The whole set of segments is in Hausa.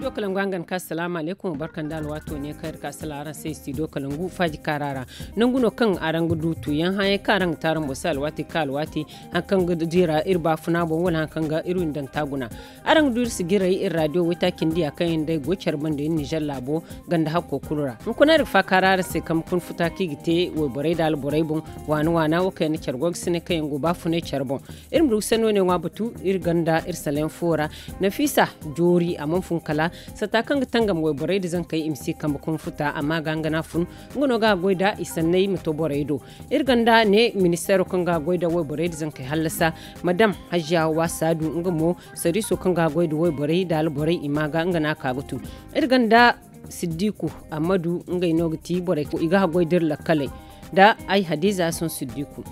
studio kalangu an gan ka salamu alaikum barkan da alwato ne kai ka salaran sai studio kalangu faji karara nan guno kan aran gudu to yan haye karan tarin musal alwati ka alwati an kan gudu jira ir ba funa bon wala kan ga irin dan taguna aran gudu su gira yi radio wita kin dia kan yin dai gocar ban da ni jalla labo ganda hakko kulura mun kuna rufa karara sai kam kun futa ki gite wo borai dal alborai bon wani wana wo kai ni kergog sine kai go ba funa charbon irin rusano ne wa butu ir ganda ir salen fora nafisa jori amon funkala sata kanga tangam go boreyde zan kay imsi kamba kon futa amma ganga na fun ngono ga da isannai mato mto do irganda ne ministero kanga goyda wo boreyde zan kay hallasa madam hajja wasadu ngamo sari so kan ga kanga da wo borey dal borey imaga ngana kagutu irganda siddiku amadu ngai nogti borey ko iga goydir lakale da ai hadiza sun siddiku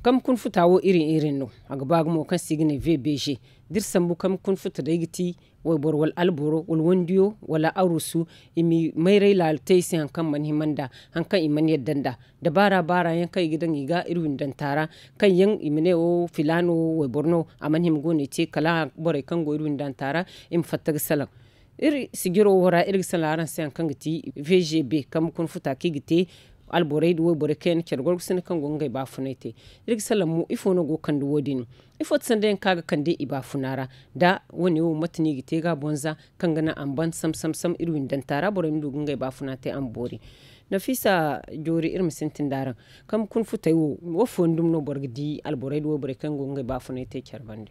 kam kun futawo irin irin no aga bagmo kan sigine vbg dir sambu kam kun futa da igiti wai borwal alboro wal wandiyo wala arusu imi mai mairai laltai sai hankan man himanda hankan iman yaddanda da bara bara yan kai gidan iga irwin dan tara kan yan imine o filano wai borno aman him gone ce kala bore kan go irwin dan tara im fatta salam iri sigiro wara iri salaran sai hankan gati vgb kam kun futa ki gite alborai duwe bore ken cer gorgo sene kan gonga ba funete irgi salamu ifo no go kan duwo dinu ifo tsande kaga kan i iba funara da wani wo matni gite ga bonza kan gana amban sam sam sam irwin dan tara bore mi dugunga ba funate an bori nafisa jori irin sintin daran kam kun futai wo wo fondum no borgdi alborai duwe bore kan gonga ba funete cer bande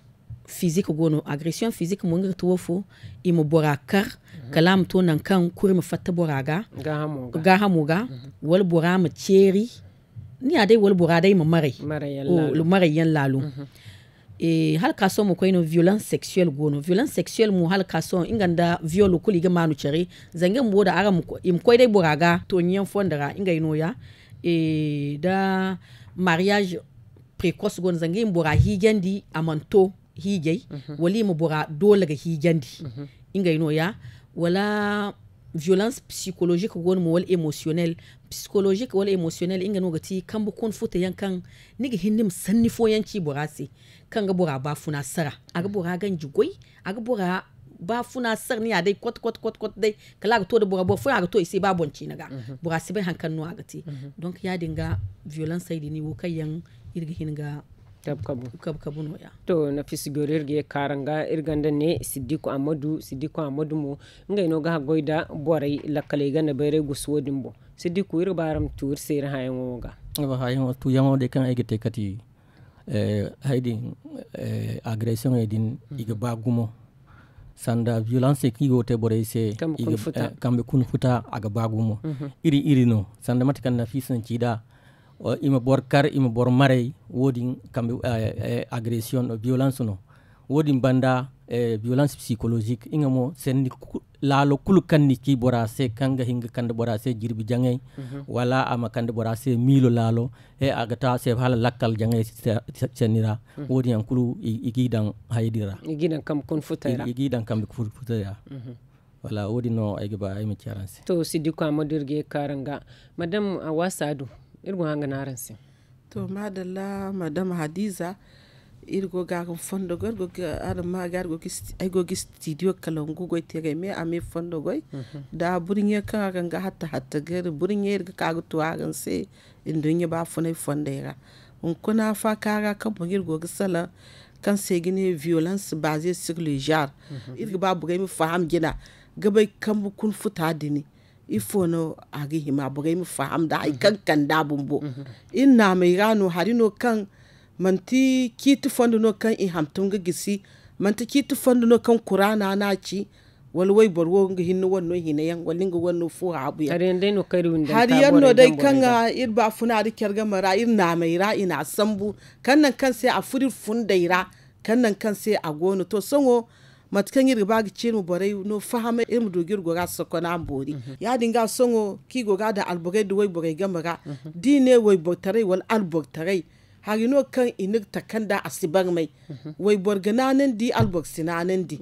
fizik gono agresyon fizik mo ngi tuwo fo imo bora kar mhm. kalam to nan kan kuri mu fatta bora ga ga hamu ga mhm. wal bora mu ni ade wal borada imo mare o mare yan lalu mhm. e hal kaso mu koyno violence sexuelle gono violence sexuelle mu hal kaso inganda violo kuli ga manu ceri zangen agam da boraga mu im ga to nyen inga ino ya e da mariage précoce gon zangen bora higendi amanto higey mhm. walima bora dolaga mhm. inga ino ya wala violence psychologique gon mu wal emotionnel psychologique wal emotionnel inga no noga ti bu kun futa yankan niga hinnim sanni fo yanci kan ga bora ba funa sara aga mhm. bora ganji a aga bora ba funa sar ni dai kwat kwat kwat kwat dai kala ga to da bora bora ga to isi ba bonci naga bora si bai hankan no aga ti donc ya dinga violence sai ni wo kayan irga hinga kab kabu kab kabu no ya to na fisi gorer ge karanga irganda ne siddiku amadu siddiku amadu mo ngai no ga goida borai lakale ga na bere guswodin bo siddiku ir baram tur sir hayan woga ba hayan tu yango de kan egete kati eh haidin eh agression edin mm-hmm. iga ba gumo sanda violence ki go te borai se kambe kun futa eh, aga ba gumo mm-hmm. iri iri no sanda matikan na fisan cida ima bor kar ima bor mare wodi kambe eh, eh, agression violence no wodi banda eh, violence psychologique inga mo sen lalo kulu kanni ki bora se kanga hinga kande bora se jirbi jangay mhm. wala ama kande bora se miilo laalo e agata se hala lakal jangay senira mhm. wodi an kulu igidan haydira igidan kam kon igi igidan kam futayra mhm. wala wodi no ay ba ay mi charanse to sidiko amadirge karanga madam awasadu ah, irgo hanga naransi to madalla madam hadiza irgo gagan fondo go irgo adam ma gargo kisti ay go studio kalangu go tege me ame fondo go mhm. da burinye ka ga hatta hatta ger burinye irga kagu to agan se indunya ba funai fonde ga un kuna fa kaga kan bugir go sala kan segine violence basée sur le genre mhm. irgo ba bugay mi faham gina gabai kan kun futa dini ifono agi hima bugai mu da ai kan kan da bumbo inna mai rano harino kan manti kitu fondo no kan i hamtun ga gisi manti kitu fondo no kan qur'ana na ci wal wai borwo ngi hinno wonno hina yan wal ngi wonno fu abu ya hariyan dai no kari wunda hariyan no dai kan ir ba funa ri kerga mara ir na mai ra ina sambu kan nan kan sai a furi funda ira kan nan kan sai a gono to sanwo matkan yir ba ga cin mubarai no fahama irin mu rugo ga soko na ambori mhm. ya dinga songo ki go ga da albugai da wai bogai ga mhm. dine wai bogtarai wal albogtarai har yi kan inig takanda a sibar mai mhm. wai borga di albug sinanan di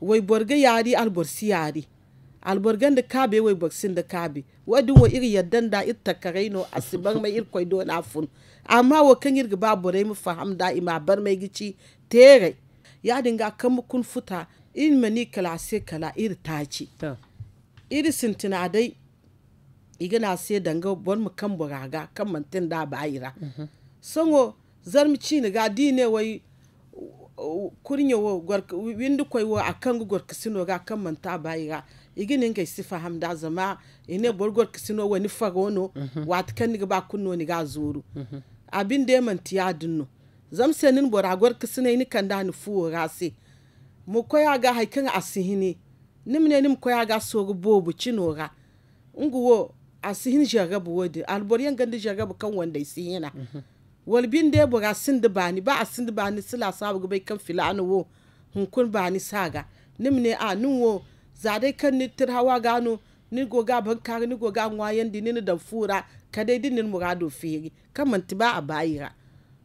wai yari albor si yari alborgan da kabe wai borsin da kabe wadin wa iri yaddan da ita karai no a mai ir do na fun amma wa kan yirga ba mu faham da ima bar mai gici tere ya dinga kamu kun futa in mani kala se kala ir taci iri sintina dai igana se danga bon mu kan buraga kan mantin da bayira mhm. sango zarmi ci ni ga dine wai kurnya wo windu koi wo akan gugor kasino ga kan manta bayira igini ngai sifa hamda zama ine borgor sino wani fagono mhm. wat kan ni ba kunno ni ga zuru mhm. abin da ya mantiya dinno Zamse nin bora gwar kisine ni kan da ni fuwo rase mu koya ga haikin asihini nimne nim koya ga sogu bobu cinora nguwo asihin jagabu wodi alboriyan gandi jagabu kan wanda isihina mm walbin da bora sin da bani ba a sin da bani sila sabu bai kan filani wo hunkun bani saga nimne a nun wo dai kan ni hawa gano ni goga bankar ni goga wayan di ni da fura kadai din ni murado feri kan mantiba a bayira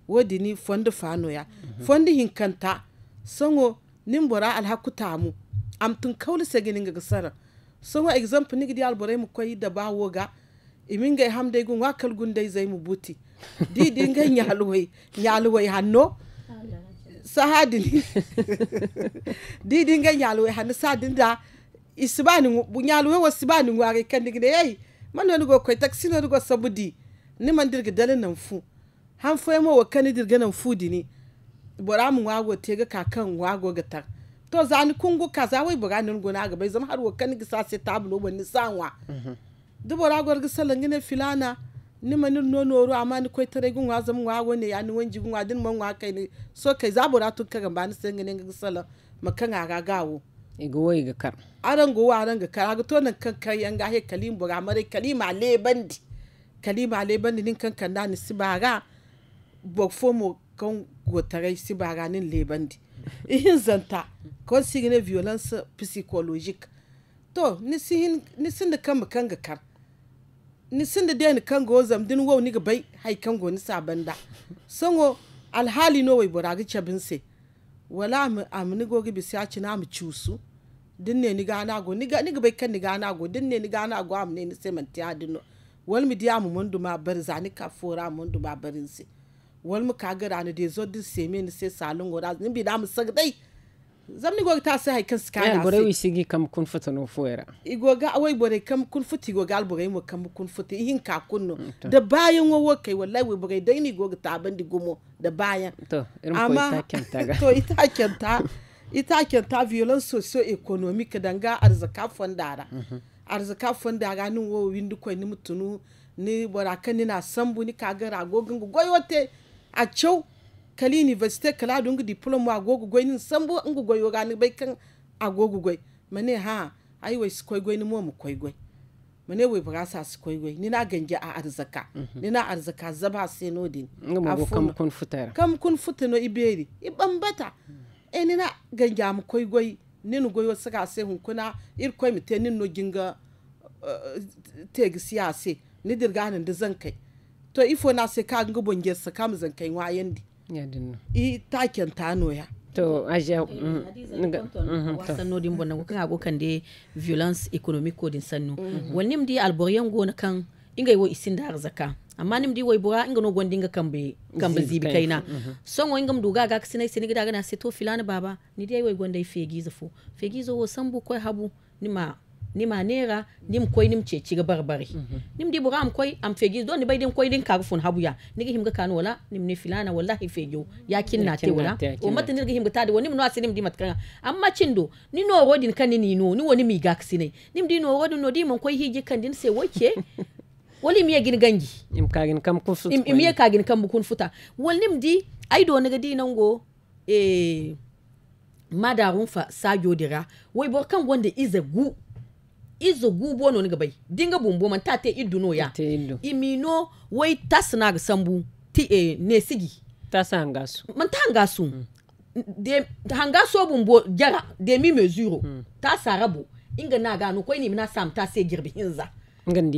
wodi ni fondi fano ya fondi hinkanta songo nimbora alhakuta mu am tun kawli segini ga sara songo example nigdi bora mu koyi da ba woga iminga hamdai gun wakal gundai zai mu buti di dinga nyaluwai nyaluwai hanno ni di dinga nyaluwai hanno sadinda isibani nyaluwai wa sibani ngware kan digde yayi man no go koy taksi no go sabudi ni man dirga dalin nan fu han femo wa kani dirganan fudi ni bora mu wago te ga kakan wago ga ta to zani kungu kaza wai bura nan gona ga bai zama har wa kani gisa sai tablo ban ni sanwa mhm. du bora gor ga salan gina filana ni manin nono ru amma ni koi tare gun wazo mu wago ne ya ni wanji gun wadin man wa kai ni so kai za bora tun kaga ba ni sai gine ga salan makan ga gawo ga, wai ga kar aran go aran ga kar ga to nan kan kai an ga he kalim bura mare kalima lebandi kalima lebandi nin kan kan da ni sibara bɔfɔmo kan gotarai si baranin lebandi ihin zanta kan sigi ne violence psychologique to ni sihin ni sin da kan kan ga kar ni sin da dai ni kan go zam din wo ni ga bai hai kan go ni sabanda da sango alhali no wai buragi chabin se wala am am ni go gi bi sa ci na mu cusu din ne ni ga na go ni ga ni ga bai kan ni ga na go din ne ni ga na go am ne ni se man tiya din wal mi diya mu mun duma bar zani ka fora mun duma barin se wal muka kaga ne da zo din seme ni sai salon goda ni bi da mu sagdai zamni go ta sai haikan ska na gore eh, wi sigi kam kun futa no fuera igo ga awai bore kam kun futi go al bore mu kam kun futi hin ka kunno mm, da bayan wo wo kai wallahi we bore dai ni go ta bandi gumo da bayan to irin ko ita kenta ga to ita kenta ita kenta violence socio economic danga arzaka fondara mhm. arzaka fondara nin wo windu ko ni mutunu ni bora kan ni na sambu ni kaga ragogin go goyote a cew kali université kala dungu diplôme agogo goy nin sambo ngu goy yoga ni bai kan agogo goy mane ha ai wai su koy ni mu koy goy mane wai ba sa su koy goy ni na ganje a arzaka mhm. ni na arzaka zaba sai no din kam kun futara kam kun futano iberi i bambata mm. e ni na ganje mu koy goy ni nu goy saka sai hun kuna ir koy mi te nin no ginga eh, te gisiya ni dirga nan da zan kai to ifo na se ka ngi bonge sa kam zan kai wa yandi ya dinna i taken tano ya to aje eh, mm, mm-hmm, wa sanno din bonna ko kan agokan de violence economique din sanno mm-hmm. mdi di go na kan inga wo isin da arzaka amma nim di wai bura inga no dinga kan be kan be zibi kaina mm-hmm. son wai inga mduga ga kisina isin gida gana se to filana baba ni dai wai dai fegi zafo fegi zo wo sambu ko habu ni ma nim anera nim koy nim ceciga barbari mm -hmm. nim di buram koy am ni bay den koy den kagu fun habuya nigi himga kan wala nim ne filana wallahi fegi ya kinna te wala o mata nirgi himga tadi woni no asinim di matkanga amma cindo ni no rodin kan ni no ni woni mi gaksi ne nim di no rodin no di mon koy hije kan din se woke wali miya gin gangi im kagin kam kun miya kagin kam kun futa wal nim di ai do naga di nango eh madarun fa sajo dira wai bor kan wanda iza gu izo gubo no ni gabai dinga bumbo man ta te no ya imino wai tasna ga sambu ti e ne sigi ta sa hangasu man ta hangasu mm. de hangaso bumbo jara mi mesure mm. ta sarabo inga na gano kwai ni mina sam ta se girbi hinza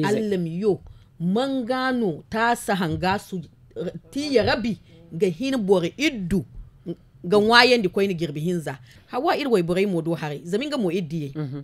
allam yo man gano ta sa hangasu ti ya rabi ga hin bore iddu ga wayen di kwai ni girbi hinza hawa irwai burai do hare zamin ga mo iddiye mhm.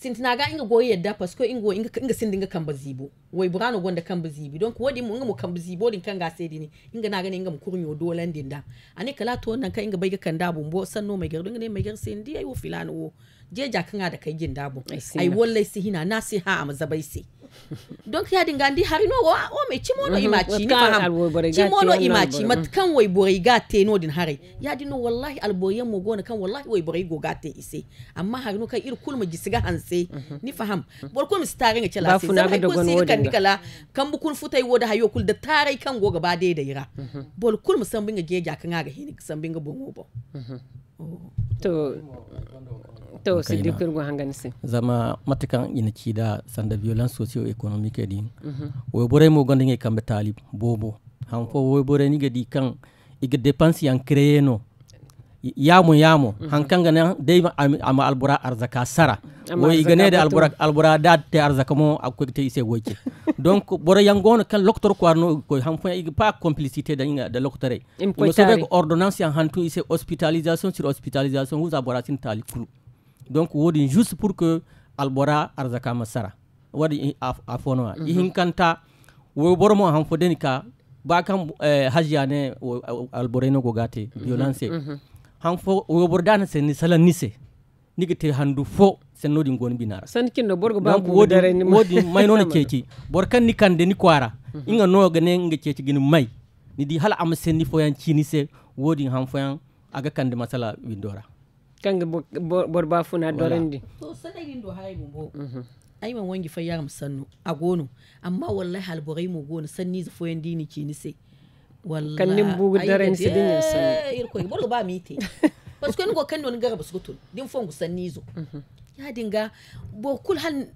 sintina ga inga goyi yadda pasko ingo inga inga sin dinga kamba zibo wai burano gonda zibi don donc wadi mu inga mu kamba zibo din kan ga dini inga na gani inga mu kurnyo dolan din da ani kala to wannan kan inga bai ga kan dabun bo sanno mai gar dinga ne mai gar sai ndi ayo filano je jakanga da kai gin dabun ai wallahi si hina na si ha a bai sai donc ya dinga ndi harino wa o me chimono imachi ni faham chimono imachi mat kan wai boray ga no din hari ya dino wallahi alboyen mo gona kan wallahi wai boray go ga te ise amma harino kan ir kulma gisiga hanse mm-hmm. ni faham bor ko mis tare ce la sai sai ko si kan dikala kan bu kun futai woda hayo kul da tarai kan go gaba dai da ira mm-hmm. bor kul musambin ga geja kan ga hini sambin binga bongo bo mm-hmm. oh. to to siddiqir go hangani si zama matakan ina cida sanda violence socio economique din mm -hmm. wo bore mo gonde ngi kambe talib bobo han fo wo bore ni gadi kan iga dépense yan créé no yamo yamo mm -hmm. han kanga na dai ama albura arzaka sara wo igane de albura albura da te arzaka mo akko te ise woke donc bora yangono kan loktor ko no ko han fo iga pas complicité da de da loktore no sobe ordonnance han tu ise hospitalisation sur hospitalisation vous bora sin talib kulu donc wodi juste pour que albora arzaka masara waɗi a fono mm -hmm. ihinkanta wo boromo han fodeni ka bakam eh, hajiyane alboreno go gate violence mhm. mm -hmm. han fo wo bordana sen ni sala nise nigite handu fo sen nodi ngoni binara san kindo borgo ba ko wodi wodi may non ceci bor kan ni kande ni kwara mm -hmm. inga no gane nga ceci gini may ni di hala am sen ni foyan cini se wodi han foyan aga kande masala windora kange borba funa dorandi to din do hay mo mhm. ai man wangi fa yaram sannu a gono amma wallahi halborai mu gono sanni za yandi ni ki ni sai wallahi kannin bugu daren su dinin sannu eh, irko bor ba te parce que ngo kan don garaba sutun din fongu sanni zo mhm. ya dinga bo kul hal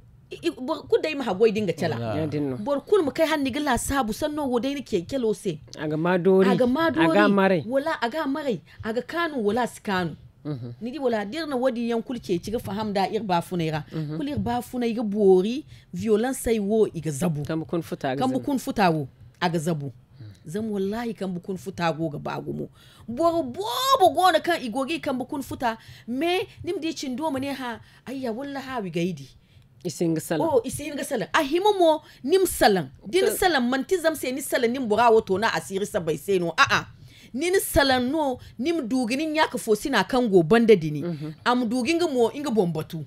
ku dai ma goy dinga cala bor kul mu kai hanni gilla sabu sanno wo dai ke kelo sai aga madori aga madori aga mare wala aga mare aga kanu wala sikanu Mhm. nidi wala dir na wadi yan kulke ci ga faham da ir ba funa ira mhm. kul ir ba funa iga bori violence sai wo iga zabu kan kun futa kan kun futa wo aga zabu zan wallahi kan kun futa go ga bo bo go na kan igogi kan kun futa me nim di cin do ne ha ayya wallahi wi gaidi isin ga salan oh isin ga salan a mo nim salan din salan man ti zamse ni salan nim burawo to na asiri sabai sai no a a nini salanno nim duginin yaka fosi na kango banda dini mm -hmm. am nga mo inga bombatu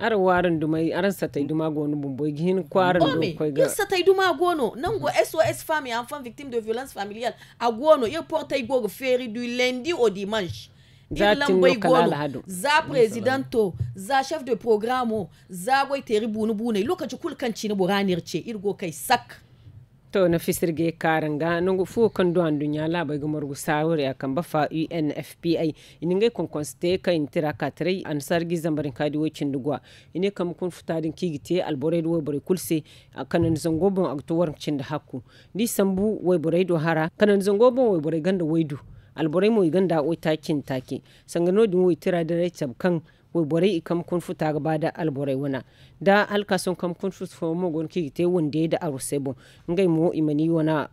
ar warin dumai aran satai duma gono bumbo gihin kwarin do koi ga satai duma gono nan go SOS famille enfant victime de violence familiale a gono ye portai go feri du lundi au dimanche za lambai gono za presidento za chef de programme za goi teri bunu bunai lokaci kulkanci ni buranir ce irgo kai sak to na fisirge karin ga nan fu kan duwan andu labai la bai gumar gu sawri akan ba fa UNFPA ini ngai kon konste ka intira katrai an sargi zambarin kadi wocin dugwa ini kam kun futadin kigite alborai do bore kulse kanan zangobon agtowar cin da hakku ni sambu wai bore do hara kanan zangobon wai bore ganda waidu alborai mai ganda o takin take sangano din wai tira da rai kan wo bore i kam kun futa gaba da al bore wana da alkasun kam kun futa fo mo gon ki te wonde da arusebo ngai mo imani wana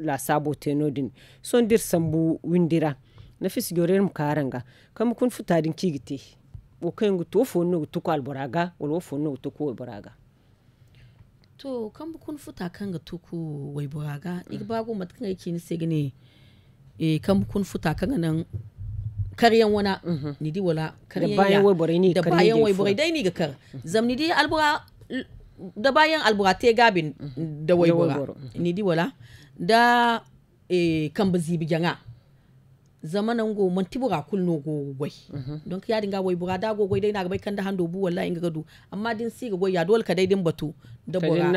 la sabo tenodin son dir sambu windira na fis gore mu karanga kam kun futa din ki gite wo kan gu tofo no to ko al wo lo fo no to ko boraga to kam kun futa kan ga to ko wai boraga mm. ig bago mat kan ai se gane e eh, kam kun futa kan nan karyan wana ni di wala karyan da bayan wai bore ni da bayan wai bore dai ni ga kar ni di albura da bayan albura te gabin da wai bora ni di wala da e kan bazi janga, zamanan go mun tibura kullu go gwai don ka yadin ga wai bura da go gwai dai na ga bai kan da hando bu wallahi in ga gado amma din si ga gwai ya dole ka dai din batu da bora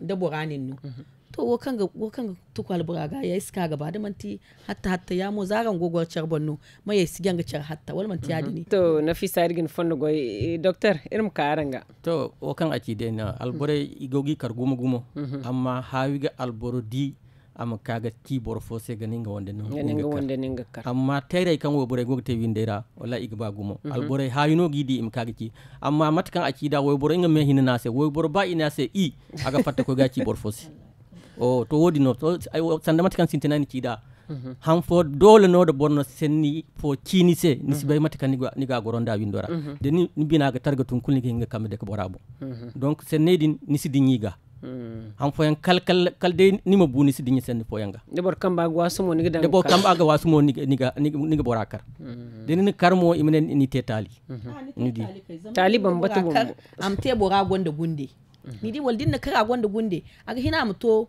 da bora nin no to wo kanga wo kanga tukwal buraga ya iska gaba da manti hatta hatta ya mo zaran gogor char bonno mai yasi ganga char hatta wal manti ya mhm. dini to na fi sargin fondo goy eh, doctor irim karanga to wo kan aki na albore mhm. igogi kar gumo gumo mhm. amma hawi ga alboro di amma kaga bor fo se ga ninga wonde ninga ninga wonde ninga kar amma tayre kan wo bore gogte windera wala igba gumo mm -hmm. albore hayno gidi im kaga ki amma matkan da wo bore nga me hinna se wo bore ba ina se i aga fatta ko ga bor fo se o oh, to woodi no oh, sanda mati kan sintenani kiiɗa mhm. han fo dole noɗo bonno senni fo ciinise ni mhm. sibay mati kan niga goronda windora mhm. de ni binaga targa tun kulnigi hinga kamɓe de ko ɓora bo donc senneydin ni sidi ñiga han foyan kal kal kal de nima buni sidi ñi senni foyanga debor kamba ga wasumo niga dan debor kamba ga wasumo niga niga niga bora kar de ni karmo imenen ni te tali ah, ni di tali bambatu am te bora gonda gunde ni di wal na kara gonda gunde aga hina am to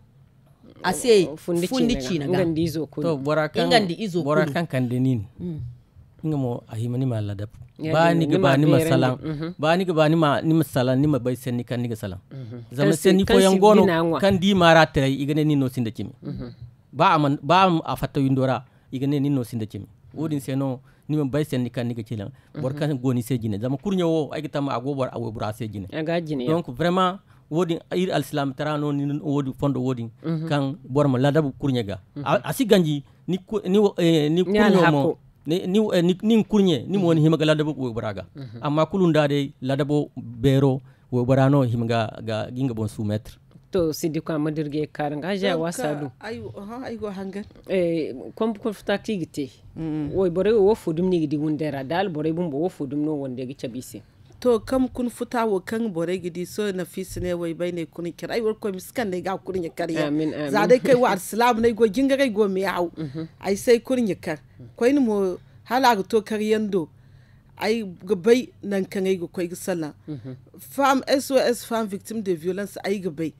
ase oh, fundi cinaga to bora inga mm. mo ahima nima ladap ba ni ga ba nima salan mhm. ba ni ga ba nima nima salan nima bai sen ni kan ni ga salan zama sen ni fo yang gono kan di mara trai igane ni no sinda kimi mhm. ba aman ba am afata yindora igane ni no sinda kimi wodin seno nima bai sen ni kan ni ga cilan bor mhm. kan goni se jine zama kurnya wo ay ga tama ago bor awo bura se jine donc vraiment wodi ir alislam tarano ni non wodi fondo wodi mhm. kan borma ladabu kurnye ga mhm. asi ganji eh, ni ni ni kurnye mo ni ni eh, ni kurnye ni mo mhm. ni himaga ladabu ko baraga amma kulunda de ladabo bero wo barano himaga ga ginga bon sous mettre to sidi ko amadirge karanga ja wasadu ayo ha aygo hangar eh kom ko futa tigite wo bore wo fudum ni gidi wundera dal bore bumbo wo fudum no wonde gi chabisi to kam kun futa wa kan bore gidi so na fi sine wai bai ne kun kira ai warko miskan ne ga kun ya kariya za dai kai wa islam ne go ginga kai go me yawo mhm. ai sai kun ya kar koi ni mo hala ga to kariyan do ai bai nan kan ai go koi sallah mhm. fam sos fam victim de violence ai bai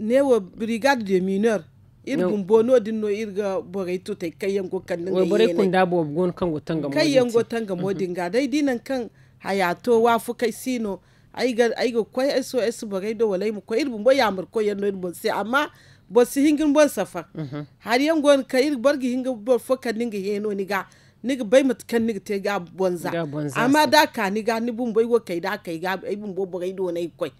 ne wa brigade de mineur ir bun bono din no ir ga borai to tai kayan go kan nan ga yene kun da bo gon kan go tanga mo kayan go tanga mhm. mo dinga dai dinan kan hayato wa fukai sino aiga aiga kwai sos bogai do walai mu kwai irbun boya mur ko yanno irbun sai amma bosi si hingin bon safa mhm. har yan gon kai ir borgi hinga bo fokan ninga heno ni ga niga bai matkan niga te ga bonza amma da ka ni ga ni bun bai wo kai da kai ga ai bun bo bogai do nai kwai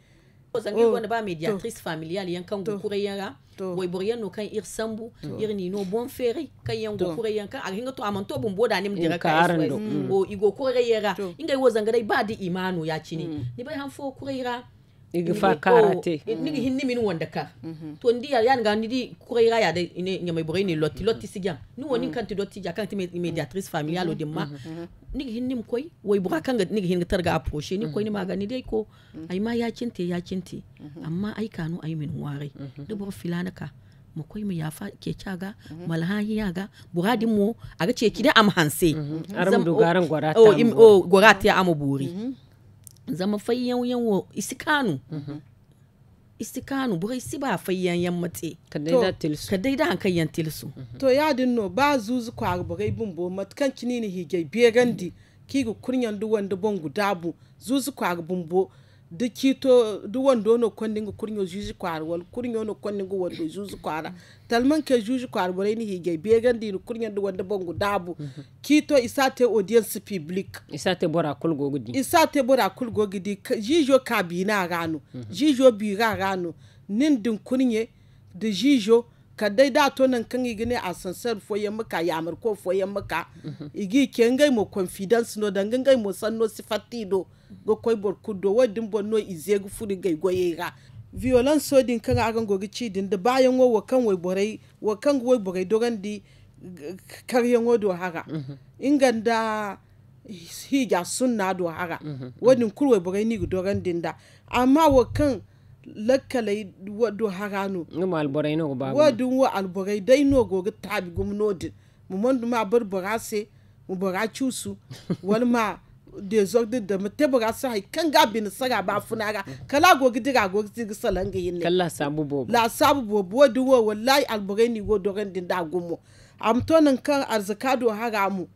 ko zangi oh. wani ba mediatrice familiale yan kan gukure yara. wayboryan no kan ir sambu ir ni no bon fere kan yango kure yankan a hinga to amanto bon boda nem dira ka mm. o igo kure yera inga wozanga dai badi imanu ya chini mm. ni bai han fo kure yera igi karate oh, eh, nigi mm. hinni min wanda ka mm-hmm. to ndi ya yanga ni di kure ira ya de ine nyamay ni lotti lotti mm-hmm. sigan ni woni mm-hmm. kanti dotti ja kanti mediatrice familiale de ma nigi hinni m koy way buga kanga nigi hinni targa approche ni koy ni maga ni dai ko ay ma ya cinte ya cinte amma ay kanu ay min ware de bor filana ka mu koy mu yafa ke caga malhahi yaga buradi mu aga ce kida am hanse aram do garan gorata o oh, oh, gorata ya am buri zama fayyan yanwo isi kanu bugai si ba fayyan yan matse ka daida hankan yan tilsu to ya dinno ba zuzu kwar bugai bun bo matkan kini ni hige berandi kigu kunyan duwan dubon bu zuzu kwar bun bo de kito du wando no kondingo kurnyo juji kwar wal kurnyo no kondingo wando juji kwara talman ke juji kwara bore ni hige began di no kurnyo du wanda bongo dabu kito isate audience public isate bora kul gogidi isate bora kul gogudi jijo kabina gano mhm. jijo bi gano nin din kurnye de jijo Ka dai da nan kan igine a sansar foyen muka ya amurko foyen muka igi ke ngai mo confidence no dan ngai mo sanno sifati do go koy bor kuddo wadin bonno ize gu furi gai goye ga violence so din kan agan gogi ci din da bayan wo wo kan wai borai wo kan wai borai dogan di karyan wo do haga inganda hija sunna do haga mhm. wadin kurwai borai ni dogan din da amma wo kan lakkalai wadu harano ngam alborai no ba wadu wa alborai dai no go ga tabi gum nodin mu mondu ma bar borase mu bora chusu wal ma de zogdi de mu tebura sa hay kan ga bin saga ba funara kala go diga ga go gidi salanga yin ne kala sabu bo la sabu bo wadu wa wallahi alborai ni go dogan din da gumo am tonan kan arzakado haramu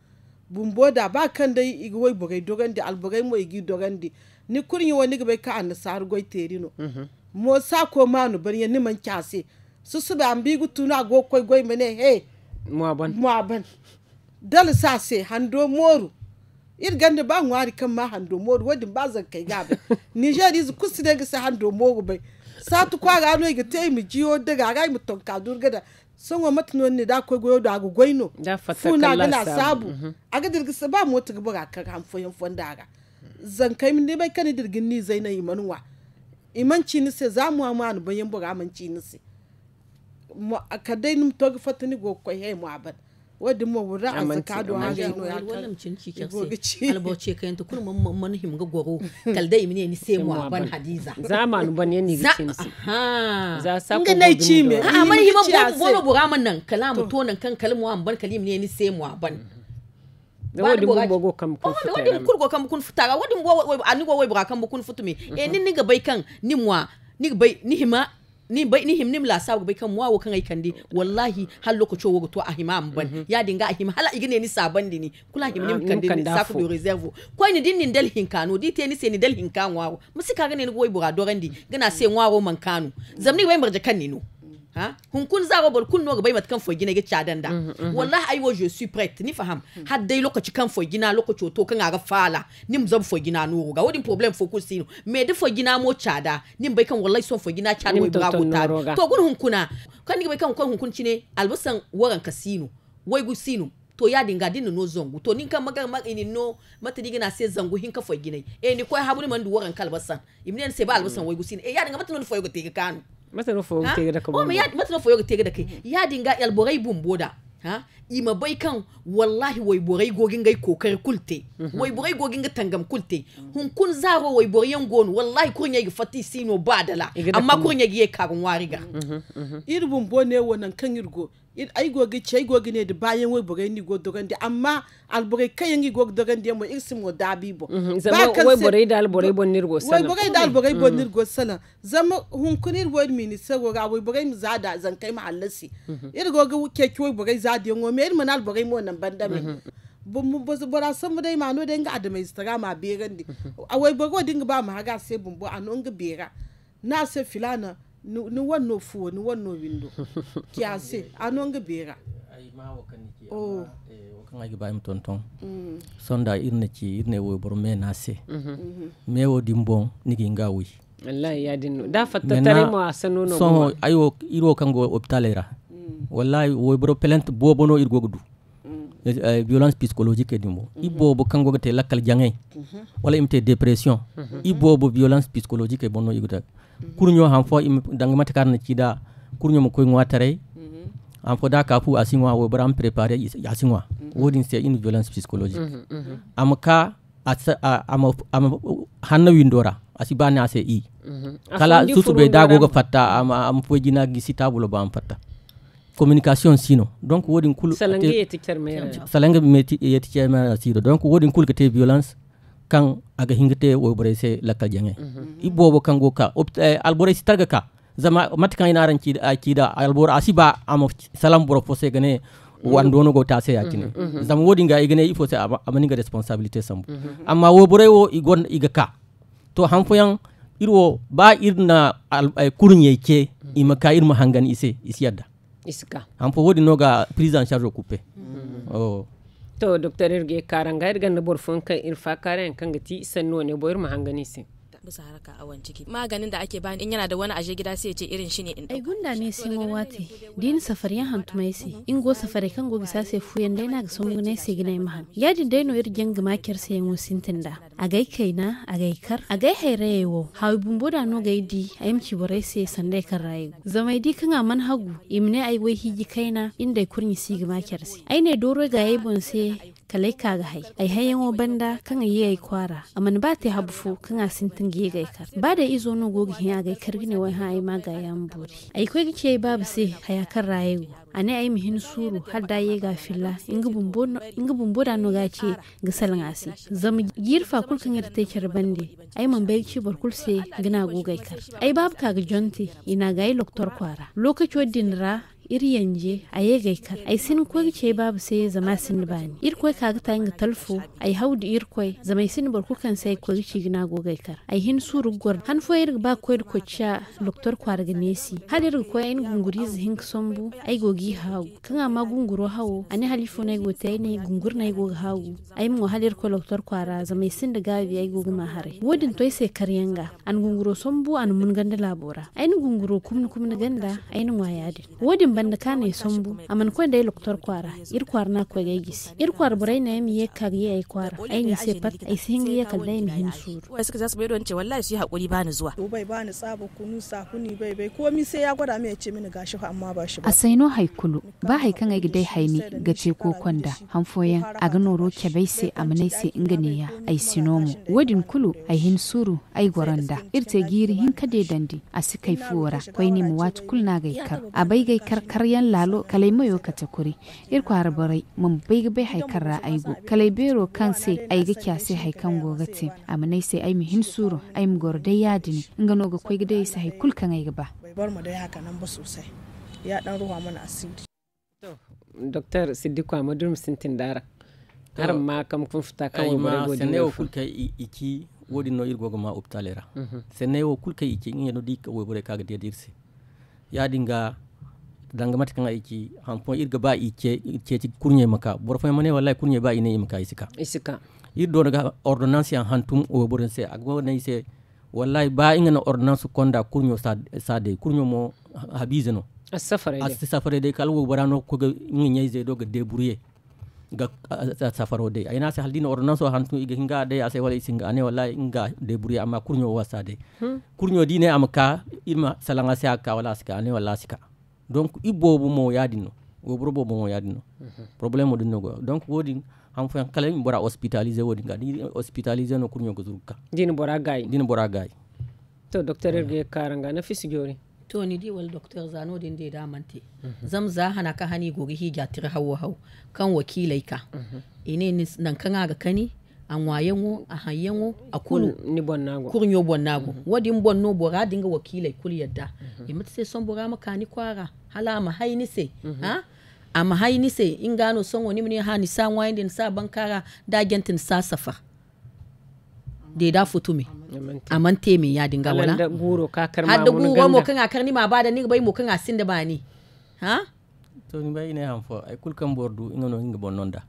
bumbo da ba kan dai igwai bogai dogan di alborai mo igi dogan di ni kurin yi wani gaba ka annasar nasaru goi terino mm -hmm. mosa sa ko manu bariya ni man kyase su su ba gutu na go koy goy mene he mo aban mo aban dal sa se hando moru ir gande ba ngwari kan ma hando moru wadin ba zan kai gabe niger is kusi daga sa hando moru bai sa tu kwa ga no ga tei mi jiyo daga ga mi tonka durga da san wa matanon ne da akwai goyo da agu goino funa gana sabu a mhm. ga sa ba mota gaba ga kan hanfoyin fonda ga zan kai mi ne bai kan dirgin ni zai na yi manuwa imanci ni se za mu amu anu bayan buga amanci ni se ka dai num togi fatani go ko he mu abad wadda mu wura a do ha ga ino ya ta walam cin ci ke se alboce ka yanta kun mun mun him ga goro kalda imine ni se mu aban hadiza za zamanu ban yanni ga cin se za sa ko ngai ci me a mun him go go buga man nan kalamu to nan kan kalmu an ban kalim ne ni se mu aban wodi mbugo kamukunfuta wodi mkurgo kamukunfuta wodi mwo ani wo webra kamukunfutumi e ni niga bai kan ni mwa ni bai ni hima ni bai ni him nim la sabu bai kan mwa wo kan aikandi wallahi hal lokaci wo to ahima amban ya dinga ahima hala igine ni saban dini kula him nim kan dini saku do reserve ko ni din ni del hinkano di te ni se ni del hinkan wawo musika gane ni wo webra dorandi gana se wawo mankano zamni bai marja kan ni no ha hun kun za bol kun noga bai matkan kan foi gina ga chadan da mhm, mhm. wallahi aiwo je suis prête ni faham har dai lokaci kan foi gina lokaci to kan ga fala nim zam foi gina no ga wodi problem fo sino me da foi gina mo chada ni bai kan wallahi son foi gina chada mai ba wuta to gun hun kuna kan ni bai kan kun hun ne albusan albasan waran kasino wai sino to ya dinga dinu no zongu to ni kan ma magini no mata diga na sai zangu hin ka foi gina e ni koy habuni man duwaran kalbasan imnen sai ba albusan mm. wai sino e ya dinga mata no foi go kanu masa fo oh, te da ko o ya matano fo yoga te da kai ya dinga yalborai bumboda ha ima bai kan wallahi wai borai gogin gai kokar kulte mhm. wai borai gogin ga tangam kulte hun kun zaro wai borai yan gonu wallahi kun yagi fati sino badala amma kun yagi ye karun wariga mhm, mhm. irbun bone wonan kan irgo ce ai gogi ne da bayan wai bugai ni go dogan di amma alburai kai gi go dogan di mo irsi da bi bo mhm, zama wai bore da albore bon nir go wai bore da alburai bon mm. nirgo sala zama hun kunir wai ni sago ga wai bugai mu zada zan kai ma ir go ga ke ki wai bore zada yo me ir alburai mu mo nan banda me mhm. bora san mu dai ma no denga adama istara ma beran di mhm. awai bugo dinga ba mu haga sai bumbo anon ga bera na sai filana ni oh. eh, wan no ni wan no windo kiase a nongi beera oh. kanga gi bayim ton ton mm. sonda irne ci irne wo bor me na se mm -hmm. me wo dimbon ni gi nga wi wallahi ya din da fatta tare mo asanu no so ayo iro go hospitalera mm. wallahi wo bor pelent bobono irgo gudu Eh, violence psychologique ɗi mm-hmm. ibu i bobo kangoga te lakkal jangay mm-hmm. walla imte dépression mm-hmm. i bobo violence psychologique e bonno iguta kurño han fo im dangamati karna ciida kurño mo koye ngowataray an fo da ka fu asiŋo a wo bara an préparé asiŋo a wodin c'est a violence psychologique am ka ama hanna windora asi bane ase i kala susu ɓe dagoga fatta ama ama foyjina gisi tabulo ba fatta communication sino donc wodin kul salange yeti kermera salange meti yeti kermera sino donc wodin kul kete violence kan aga hingete wo borese lakkal jange mm -hmm. ibobo kango ka eh, albore sitarga ka zama matkan ina ran kida eh, kida albor asiba am salam boro fose gane mhm. wandono go ta sai atine mm -hmm. zama wodin ga igane ifo sai amani ga responsibility sambu mm -hmm. amma wo bore wo igon iga ka to hanfoyan irwo ba irna eh, kurun yake mhm. imaka irma hangan ise isiyadda iska ampo wodi noga prise en charge o mm-hmm. oh. to docteur Irge kara ga irganda bor fon kan irfa kara kanga sanno ne sin bisa haraka awon ciki maganin da ake bani in yana da wani aje gida sai ya ce irin shi ne in ai gunda ne sai mo wati din safariyan hantu mai sai in go safari kan go bisa sai fuyen dai na ga sun gunai sai ginai mahan yadin dai no irgen makiyar sai wasu intin da a gai kaina a gai kar a gai hairaye wo hawi da no gai di ayimci borai sai sandai kan rayu zamai di kan man hagu imne ai wai hiji kaina inda kurni si makiyar sai ai ne doro ga bon sai kalai ga hai ai hayan wo banda kan ayi ai kwara aman ba te habfu kan asin tingi ga kar ba da izo no gogi hiya ga kar gine wai ha ai ma ga yan buri ai koi ba babu sai haya kan raye ane ai mihin suru har da ye ga filla inga bumbo inga bumbo da ga ce ga salin asi zamu girfa kul kan yarda kyar bande ai man bai ci bar kul gina gogai kar ai babu kaga jonti. ina ga ai kwara lokaci din ra iriyanje gai kar ai sin kwai ce babu sai zama sin bani irkwai kaga ta yin talfo ai haudu irkwai zama sin bar ku kan sai kwai ci gina gai kar ai hin suru rugwar han fo irga ba kwai ko cha doktor ga nesi hal irga kwai in gunguri zihin sombu ai gogi hawo kan amma gunguro hawo ani halifo nai go tai ne gungur nai go hawo ai mu hal irko doktor kwara zama sin da gabi ai go ma hare wodin toy sai karyanga an gunguro sombu an mun ganda labora ai gunguro kumni-kumni ganda ai ni wayadin wodin banda kana isombu amankwenda iloktor kwara irkwar na kwega igisi irkwar burai na yemi ye ya ai kwara ai ni se pat ai singi ye kallai mi hin suru wai suka zasu bai don ce wallahi shi hakuri bani zuwa to bai bani tsaba kunu ni bai bai komi sai ya gwada min ya ce mini gashi fa amma ba shi ba asaino haikulu ba haikan ai gidai haini gace ko kwanda foyan a gano roke bai sai amnai sai inganiya ai sinomu wadin kulu ai hin suru ai goranda irte giri hin kade dandi a sikai fuwara kwai ne mu watu kulna gaikar a bai gaikar karyan lalo kalai mayo katakuri irko harbarai mun baiga bai haikar ra aigo kalai bero kan sai aiga kyase haikan gogate amanai sai ai mihin suru ai mgor dai yadini inga noga kwai gida isa haikul kan aiga ba bar mu dai haka nan ba sosai ya dan ruwa mana asiri to dr siddiqu amadu sintin dara har ma kam kun fita kan wani gode ne kulka iki wodi no irgo ma optalera mhm. sene wo kulka iki ngi no dik wo bore kaga dirse ya dinga dangamat kan aiki hampon irga ba i ke ti kurnye maka borfo mane wallahi kurnye ba ine maka isika isika ir do daga ordonnance an hantum o boren se agwa na ise wallahi ba inga na ordonnance konda kurnyo sa sa de kurnyo mo habizeno asafare de asafare de kalwo barano ko ga ngi ze do ga deburier ga safaro de ayna se haldino ordonnance o hantum iga hinga de ase wala isinga ane wala inga deburier amma kurnyo wasa de hmm. kurnyo dine am ka salanga se ka wala sika ane wala sika donc i b'o mo yaadino b'o b'o mo yaadino mhm. problème o dinno nogo donc woodi han fo kala mi bora hospitalisé woodi gaɗi hospitaliser no kurñogo zurka ndino bora gayi ndino bora gayi to docteur ergue karanga nafis jori to ni di wal docteur zano din de damante mhm. zam za hana ka hani gogi hi tiri hawo haw kan wakilai ka mhm. ine nan kan aga kani a ŋwaye ŋo a hanye ŋo a kulu kuru yo wadi wodi no bo bora dinga wakila kul yadda mhm. imata se son bora ma kani kwara hala ama haini se mhm. ha ama hayni se ingano son woni mini ha ni san waye din sa bankara da gentin sa safa de da futumi aman teme ya dinga wala hadda guro mo kan akarni ma bada ni bai mo kan a sinda bani ha to ni bai ne hanfo ai kulkan bordu ingano inga nonda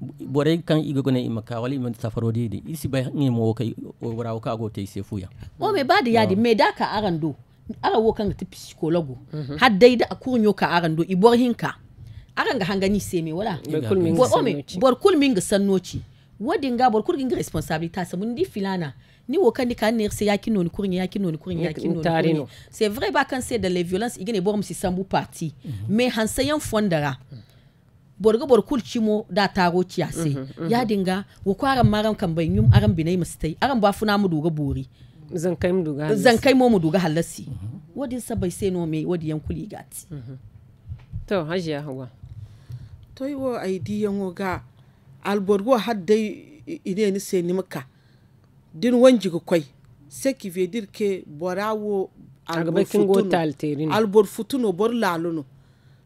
Bore kan iga gona ima ka wali ima safaro de de isi ba ngi mo kai wara ka go te se fuya o me ba ya di me da ka arando ara wo kan ti psikologo har dai da akunyo ka arando ibor hinka aran ga hangani se me wala o me bor kul minga sannoci wadi ga bor kul ginga responsabilité sa mun di filana ni wo ni ka ne se yakino ni kurin yakino ni kurin yakino ni c'est vrai ba kan se de les violences igene bor msi sambu parti mais mhm. hansayan fondara mm -hmm. borgo bor kulcimo da taro ciyase mm -hmm, mm -hmm. ya dinga wo kwaran maran kan ban yum aran binai mustai aran ba funa mu duga bori zan kai mu duga zan kai mu mu duga halasi mm -hmm. wadin sabai sai no me wadi yankuli gati mhm. to hajiya hawa to yi wo aidi yango ga alborgo dai ide ni sai nimka din wanji ko kai sai ki vedir ke borawo albor futuno albor futuno bor laluno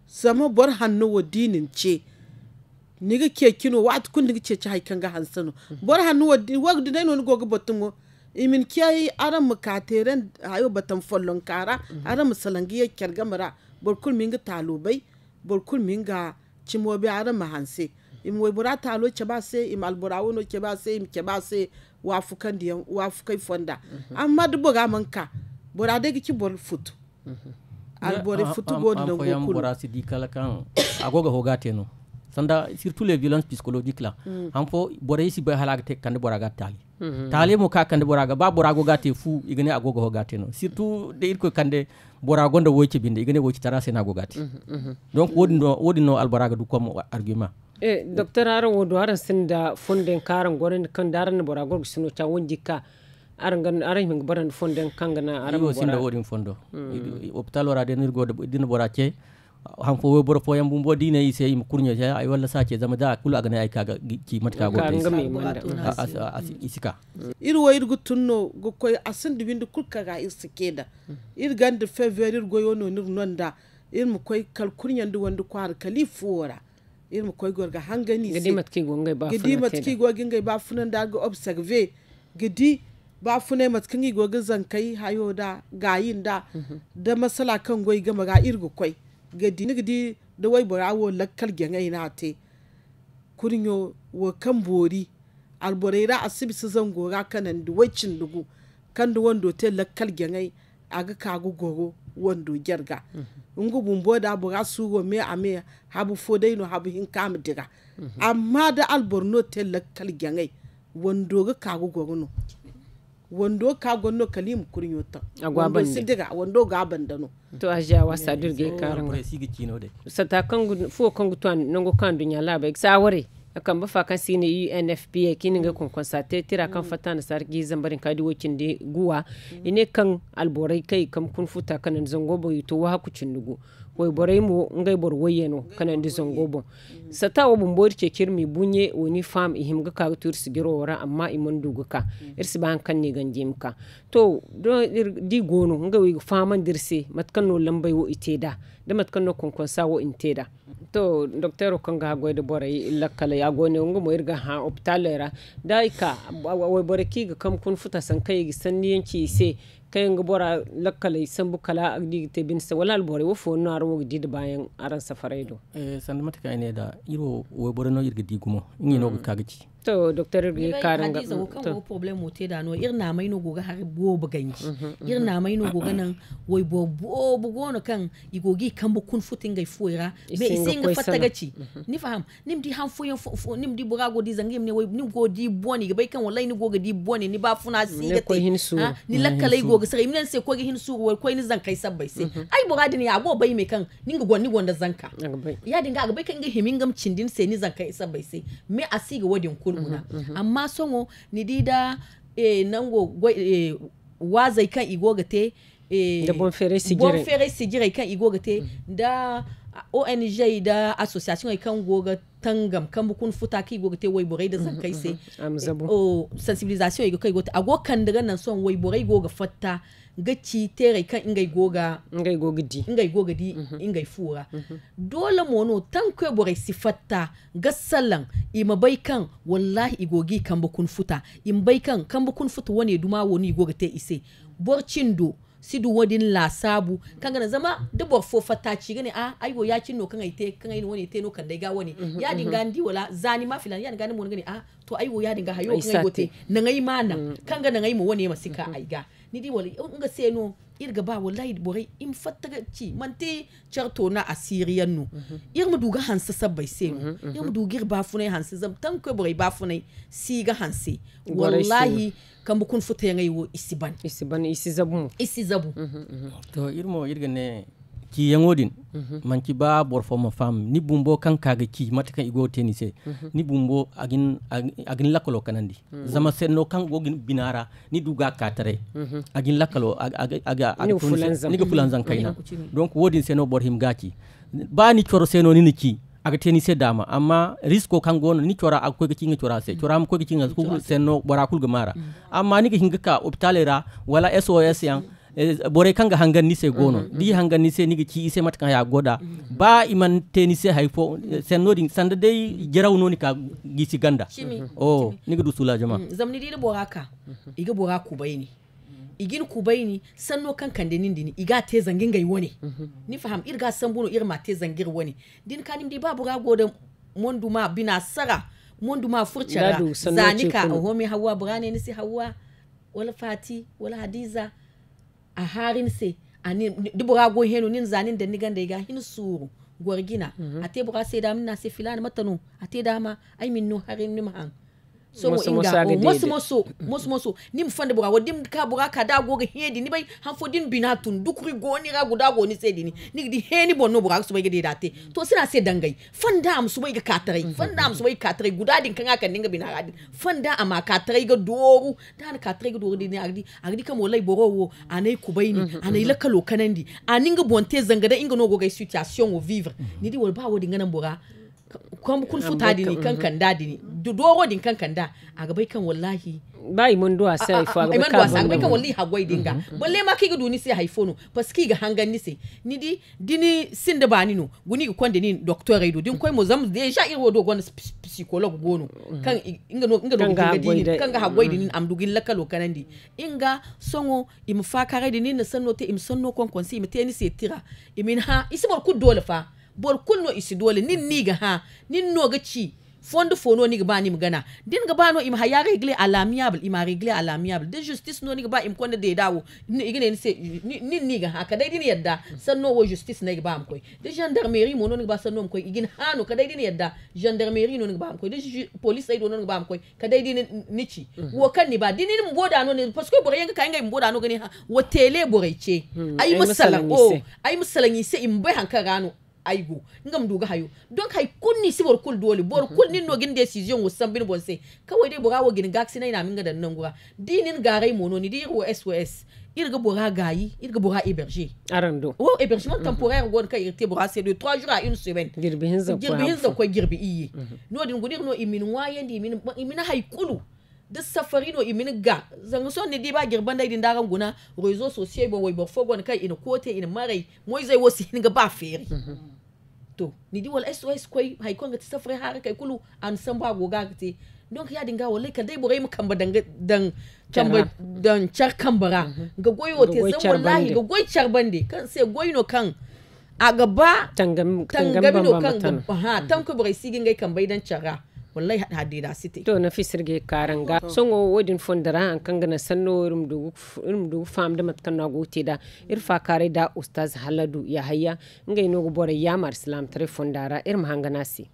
zama bar hannu wa dinin ce ga ke kino wa tukun da ce ci haikan ga hansano hannu wa dinin wa dinai no gogo mu, imin kiyayi aran mu kateren ayo batun follon kara aran mu salangi ya kyarga mara min minga talobai ga cimo bi aran mu hanse im wai bura talo ce ba sai im alburawo no ke ba sai im ke ba sai da wa fukai fonda amma dubo ga manka bura da ki bor futu albore futugode ɗo goyambora sidi kala kan agoga hogateno sanda surtout les violences psychologiques la mm. han fo bora yisi bay halaga te kande boraga tali mm-hmm. tali mo ka kande boraga ba borago gate fu igane agoga hogate no surtout de irko kande borago ndo woyce binde igane woyce tara sena gogate mm-hmm, mm-hmm. donc wodi no wodi no alboraga du comme argument e docteur aran wodo ara sinda fonden karan goren kan daran borago sino ta wonjika ara ñimi ngi barani fonde kanga na ara yo sinda wodi fondo hôpital wara de nir godo dina bora ce han fo wo bora fo yam bu mbo dina yi sey mu kurño ja ay wala sa ce zama da kul aga ay kaga ci mat ka go isika ir wo hmm. ir gutunno go koy asandi windu kul kaga isikeda hmm. ir gande fevere ir go yono nir nonda ir mu koy kal kurño ndu wandu ko har kalifora ir mu koy gorga hangani gedi mat ki go ngay ba gedi mat ki go gi ngay ba fu nanda go observer gedi ba fune matkan yi gogi zankai hayo da gayin da da masala kan goyi gama ga irgu kwai ga dini gidi da wai burawo lakkal gyangai na te kurnyo wa kan bori alborai ra asibisi zan gora kanan da wacin dugu kan da wando te lakkal gyangai a ga kagu goro wando gyarga in gubun boda bura sugo me a me habu no habu kamu dira amma da alborno te lakkal gyangai wando ga kagu goro no wando ka gwanno kalim A gwaban agwaban sidiga wando ga bandano to ajiya wasa eh, dirge karanga sata kan fo kan gutwan nango kan dunya labai saware kan bafa kan sine UNFPA kini ga kun konsate tira kan mm. fata na sargi zambarin kadi wakin de guwa mm. ine kan alborai kai kan kun futa kanan zango boyi to wa ku dugu wai borai mu ngai bor wayeno kanan di zango bo mm. sata wa bumbori ke kirmi bunye woni fam ihim ga ka tur sigiro wara amma imon dugu ka irsi ban kan ne ganjem ka to do di gono ngai wi faman dirse matkan no lambai wo iteda da matkan no kun konsa wo inteda to doctor kan ga goy borai lakala ya agone unga mo irga ha optalera dai ka wai bore ga kam kun futa san kai gi san niyan ki se kai nga bora lakkala san bu kala agdi te bin se wala bore wo fo no arwo di bayan aran safareido eh san mata kai ne da iro wai bore no irga di gumo no mm. ga kagaci to docteur ge ga to kan wo problem wote da no irna mai no goga har bo bugangi mm-hmm, mm-hmm. irna mai no goga nan wai bo bo bugo no kan igogi kan bu kun futin ga fuira be isinga gaci mm-hmm. ni faham nim di han fuyen nim di buga go di zangim ne wai nim go di boni ga bai kan wallahi ni goga di boni ni ba funa si ga te ni lakkalai goga sai min sai ko ga hin su wai ko ni zan kai sabbai sai ai buga ni ya go bai mai kan ninga gonni gonda zanka ya dinga ga bai kan ga himin gam cindin sai ni zan kai sabbai sai me asiga wadin kun muna mhm, mhm. amma songo ni dida e nango e, wazai kan igoga te eh, da bon fere sigire bon fere sigire kan igoga te mhm. da ONG da association kan goga tangam kan bukun futa ki goga te waiborai da zankai sai o sensibilisation igoga kai goga agokan daga nan son waiborai goga fatta gaci tere kan ingai goga ingai goga di ingai goga di mm -hmm. ingai fura mhm. dole mu dole tan kwe bore sifatta gassalan ima bai kan wallahi igogi kan bukun futa in bai kan kan bukun futa wani duma wani goga te ise borcin do sidu wadin la sabu kan gana zama da bor fo fata ci gane a ah, aiwo ya kinno kan ai te kan ai wani te no kan dai ga wani mhm, ya mhm. dinga ndi wala zani ma filan ya dinga ni mun gane a ah, to aiwo ya dinga hayo kan ai gote nan ai mm. ma nan kan gana nan ai mu wani masika ai ga ni di wala nga seno irga ba wallahi borai in fattaga ci man te charto na asiriyan no irma duga hansa sabai seno irma dugir ba funai hansa zam tan ko borai ba funai siga hansi wallahi kan bukun futa yangai wo isiban isiban isizabu isizabu to irmo irga ne ki mhm. man ci ba bor fo ma faam ni bumbo kan kaga ki mata kan igo tenise mhm. ni bumbo agin agin lakalo kanandi mhm. zama senno kan gogin binara ni duga katare agin lakalo aga aga ni ga fulan zan kaina donc wodin senno bor him gaki ba ni coro seno ni ci aga se dama amma risko kan gono ni cora ak koy kinga cora se cora am koy kinga ko senno bora kul ga gamara amma ni ga hinga ka hospitalera wala SOS yang Eh, bore kanga ni se mm-hmm, gono ɗi mm-hmm. ni se niki ki ise mata kan ya goda mm-hmm. ba iman tenise se hay fo sennodi sanda dey jarawnoni ka gisi ganda o oh, niga du sulaje ma mm, zamni ɗiɗo ɓora ka iga ɓora kubayni igin kubaini no kan kande nin dini iga te zangin gai wani ni faham irga san bunu irma te zangir wani din kanim di babu ga goda mondu ma bina sara mondu ma furcara zanika homi hawa burane ni si hawa wala fati wala hadiza a harin se ani go henu nin zanin da nigan da ga hin suru gorgina mhm. a te bura se da na se filan matanu te dama ai min no harin ni mahan somo inga o mosu mosu nim fande wodim ka buga go ni bai Da binatun dukuri go guda go ni di heni to se dangai fanda am mm-hmm. fanda am din ninga dan katrai ga doru din agdi agdi kam wallahi borowo anai kubaini mm-hmm. anai lakalo kanandi aninga bonte zangada inga no o vivre mm-hmm. ni di kan kun futa dini kan kanda da dini dogo din kan kanda da a gabai kan wallahi bai mun duwa sai fa ga kan a gabai kan wallahi hagwai mhm. dinga mhm. balle ma kiga duni sai haifono paski ga hangan ni sai ni di dini sinda ba ni no guni ga kwande ni doctor do din koi mo zam de sha iro do na psycholog gono mhm. kan inga no inga no ga dini kan ga hagwai dini am dugin lakalo kanandi inga songo im fa kare dini na sanno te im sanno kon kon si im te ni se tira imin ha isimor ku dole fa bor kulno isi dole nin ni ha nin no ga ci fondo fono ni ba ni magana din ga bano im haya regle alamiable im regle alamiable de justice no ni ba im konde de dawo ni igene ni se ni ni ga haka dai din yadda sanno wo justice na ba am koy de gendarmerie mo no ni ba sanno am koy igin hano ka dai din yadda gendarmerie no ni ba am koy de police ai do no ni ba am koy ka dai din ni ci mm-hmm. wo kan ni ba din ni mboda no ni parce que bore yanga kai ngai mboda no gani ha wo tele bore ce ai musala o ai musalan yi se im bai hankara no aygo ngam duga hayo donc hay kunni si bor kul dole bor kul mhm. nin no gin decision wo sambin bonse kawai dai bora wo gin gaksi na minga dan nan gura dinin garai mono ni dir wo sos irga bora gayi irga bora héberger arando wo hébergement mhm. temporaire gon ka irte bora c'est de 3 jours à une semaine girbi hinza ko girbi hinza ko girbi iye mhm. no din gudir no imin wayendi imin imin hay kulu da safari no imin ga zanga son ne di ba girban da idin daran guna rezo sosai bon wai bor fogon kai ina kote ina marai moy zai wosi ga ba feri to ni di wala sos koi hay ko ngati safre har kai kulu an san ba go ga donc ya dinga wala ka dai borai mu kamba dan dan kamba dan char kambara mhm. ga goyo te san wallahi ga goy bande kan sai no kan a gaba tangam tangam no kan ha tan ko borai sigin gai kan dan chara. wallahi hadde da site to na fisirge karanga songo wodin fondara an kangana sanno irum dugu irum dugu fam da mat kanna gote da irfa kare da ustaz haladu ya hayya ngai no bore ya mar islam tare fondara irin hangana si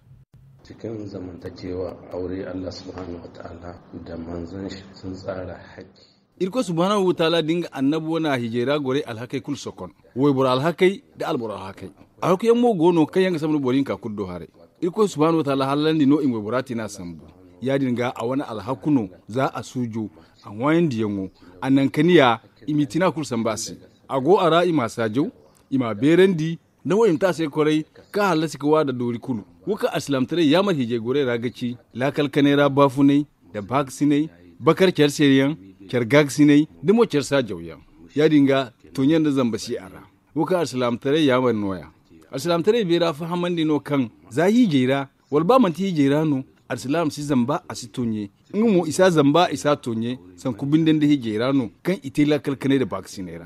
cikin zamantakewa aure Allah subhanahu wa ta'ala da manzon shi sun tsara haƙƙi irko subhanahu wa ta'ala dinga annabu wana hijira gore alhakai kul sokon woy bor alhakai da albor alhakai alhakai mu gono yanga samno borin ka kuddo hare iko subhanahu halan ni no in borati na sambu ya dinga a wani alhakuno za a sujo a wayan yango a nan kaniya imitina kursan basi a go ara ima sajo ima berendi na wayin ta sai kwarai ka halasi kawa da dori kulu wuka tare ya je gore ragaci lakal kanera ne da baksinai bakar kyar seriyan kyar gagsinai dimo kyar sajauyan ya dinga tunyan da zambasi ara wuka tare ya man noya arsilam tare bera fa hamandi no kan za yi jera wal ba man ti jera no arsilam si zamba asitonye ngumo isa zamba isa tonye san kubinden de jera no kan itila kalkane da vaccinera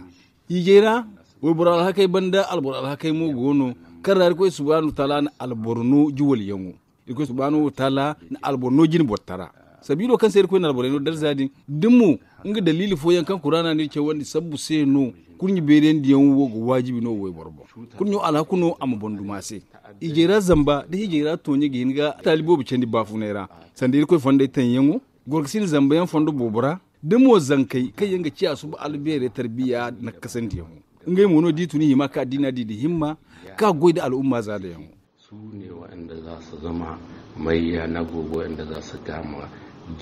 yi jera wai bural hakai banda al bural hakai mu gono karar ko subhanahu taala na al burnu juwal yango ko subhanahu taala na al burnu jin bottara sabido kan sai ko na al burnu dar zadin dimmu inga dalili fo yankan qur'ana ne ce wanda sabu sai no kunyi beren yan wo go wajibi no way borbo kunyo ala kuno am bondu mase ijera zamba de ijera tonye ginga talibo bi cendi bafunera sandir ko fonde tanyengu gorgsin zamba yan fondo bobora demo zankai kai yanga ciya su albere tarbiya na kasan diyan ngai mono di tuni hima ka dina di himma ka goida al'umma za da yan su ne wa'anda za su zama mai na gobe waɗanda za su gama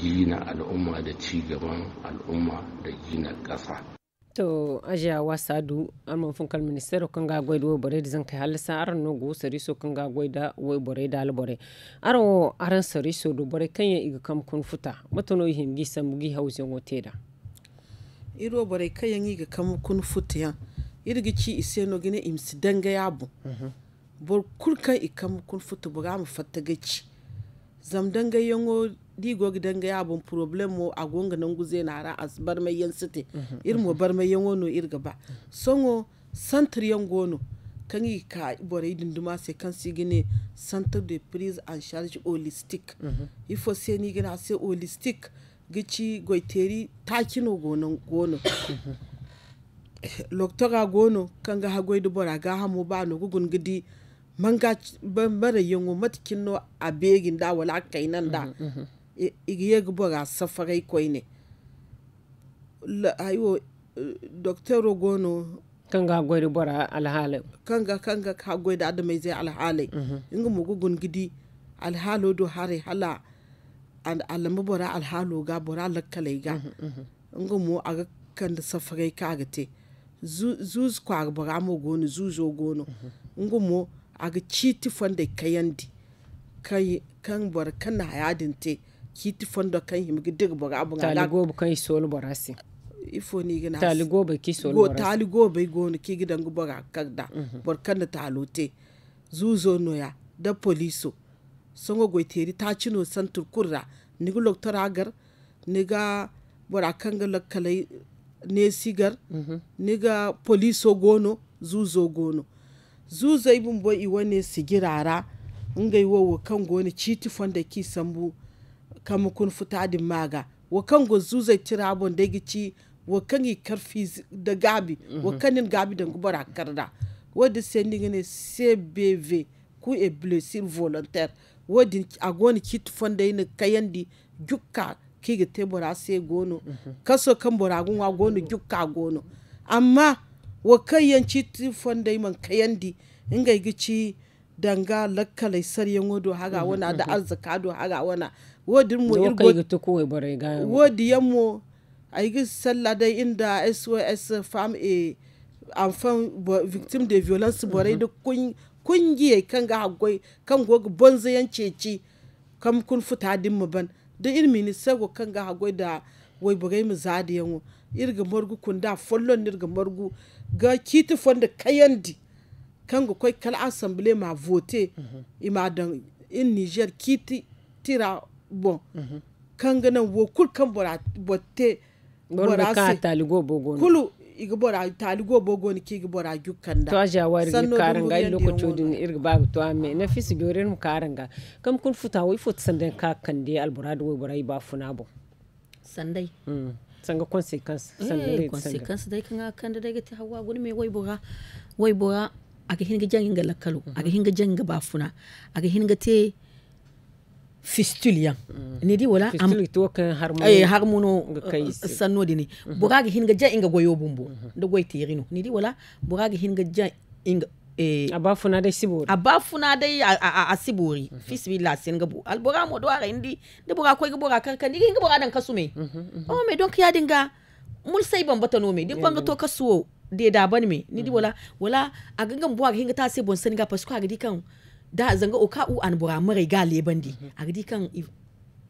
gina al'umma da ci gaban al'umma da gina ƙasa to aja wa sadu amon funkal minister kan ga goy do bare dizan kai hal sa aran no go sari so kan ga goy da way bare da al bore aro aran sari so do bare kan ya iga kam kun futa matono him gi sam gi hausen woteda iro bare kan ya iga kam kun futa ya irgi ci ise no gine imsi danga yabu mhm. bor kurkan ikam kun futa bu ga mu fatta gaci zam danga yango digo gidan ga bun problem mo a gonga nan guze na ra as bar mai yan site mhm. ir mo bar mai yan wono ir gaba songo santir yan gono kan yi ka bore dinduma sai kan si gine santir de prise en charge holistic mhm. ifo sai ni gina sai holistic gici goiteri takino gonon gono loktora gono kan ga hagoi du bora ga hamu ba no gugun gidi manga bambara yango matikin no a begin da wala kainan da mhm, yeg boga safarai koine ayo doctoro gono kanga gwari bora alhalai kanga kanga ka gwai da adamai zai alhalai mhm. inga mugu gungidi alhalo do hari hala an alama bora alhalo ga bora lakkalai ga mhm, mhm. inga mu aga kan da safarai ka aga te zuz aga bora amu gono zuzo gono inga mu aga chiti fonda kayandi kai kan bora kan na hayadin te kiti fondo kan ga gidig boga abu ngala go bu kan sol borasi ifo ni gina go bai ki sol borasi taligo bai ni ki gidan gu boga kagda mhm. bor kan ta lote zuzo noya da poliso songo teri ta cino santur kurra go loktor agar ga bora kan ga lakkalai ne sigar mhm. ga poliso gono zuzo gono zuzo ibin bo iwa ne sigirara ngai wo kan goni citi fonda ki sambu kama kun futa din maga wakan go zuzai tira bon da gici wakan yi karfi da gabi mhm. wakanin gabi da gubara karda wadda ni ne cbv ku e blessir volontaire wadda agoni kit fonda ina kayandi jukka kiga te bora se gono mhm. kaso kan bora gunwa gono jukka gono amma wakan yanci fonda man kayandi inga gici danga lakkalai saryan wado haga mhm. wana da arzika do haga wana wodin mo irgo to ko bare ga dai inda SOS fam e enfant victime de violence bare mhm. da kun kungiye kan ga hagoi kan goga bonzo yan ceci kam kun futa din mu ban da irmi ni sago kan ga hagoi da wai bugai mu zadi yanwo irga morgu kun da follon irga morgu ga kiti fonda kayandi kango kwai kala assemblée ma vote mhm. ima dan in niger kiti tira bon mhm. kangana wo kul kan bora botte bora ka taligo bogo kulu iga bora taligo bogo ni kiga bora jukkan da to ja wari karanga iloko tudin irga ba to ame na fisi gorin karanga kam kun futa wo ifot sandan ka kande alburad wo bora ba funa bo sandai mm. sanga consequence eh, sandai consequence dai kan kan da daga ta hawa gune me wai boga wai bora aga hinga jangin ga lakkalu mhm. aga hinga jangin ga bafuna aga hinga te fistul yan mm. ni di wala am ay har sanno dini mm-hmm. buragi hinga ja inga goyo bumbo mm-hmm. da goy tirino ni di wala buragi hinga ja inga eh abafuna dai sibori abafuna dai a sibori mm-hmm. fisbillah sin gabu albora mo do ara indi da bora koy bora karkan ni ga bora dan kasume oh me donc ya dinga mul sai bambata no me din banga to kasuwo de da ban me ni di wala wala a gangan buwa hinga ta sai bon sani ga pasko ga di kan da zanga o ka u an bora mare ga lebandi mhm. agdi kan